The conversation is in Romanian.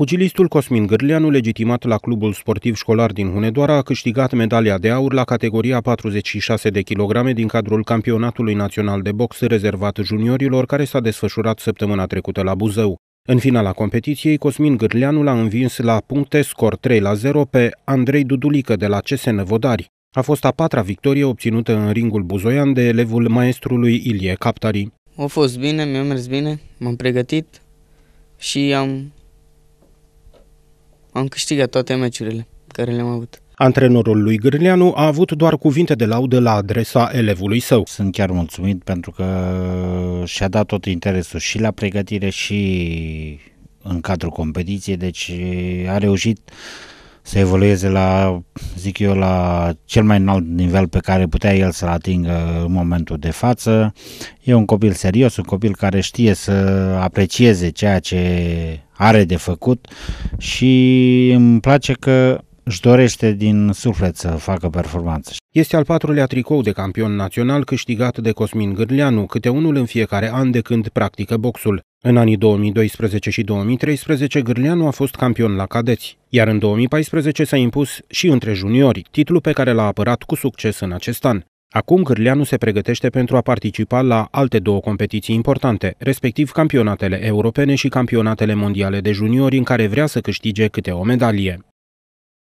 Pugilistul Cosmin Gârleanu, legitimat la clubul sportiv școlar din Hunedoara, a câștigat medalia de aur la categoria 46 de kilograme din cadrul campionatului național de box rezervat juniorilor care s-a desfășurat săptămâna trecută la Buzău. În finala competiției, Cosmin Gârleanu l-a învins la puncte scor 3 la 0 pe Andrei Dudulică de la CSN Vodari. A fost a patra victorie obținută în ringul buzoian de elevul maestrului Ilie Captari. A fost bine, mi-a mers bine, m-am pregătit și am am câștigat toate meciurile care le-am avut. Antrenorul lui Gârleanu a avut doar cuvinte de laudă la adresa elevului său. Sunt chiar mulțumit pentru că și-a dat tot interesul și la pregătire și în cadrul competiției, deci a reușit să evolueze la, zic eu, la cel mai înalt nivel pe care putea el să-l atingă în momentul de față. E un copil serios, un copil care știe să aprecieze ceea ce are de făcut și îmi place că își dorește din suflet să facă performanță. Este al patrulea tricou de campion național câștigat de Cosmin Gârleanu, câte unul în fiecare an de când practică boxul. În anii 2012 și 2013, Gârleanu a fost campion la cadeți, iar în 2014 s-a impus și între juniori, titlu pe care l-a apărat cu succes în acest an. Acum Gârleanu se pregătește pentru a participa la alte două competiții importante, respectiv campionatele europene și campionatele mondiale de juniori în care vrea să câștige câte o medalie.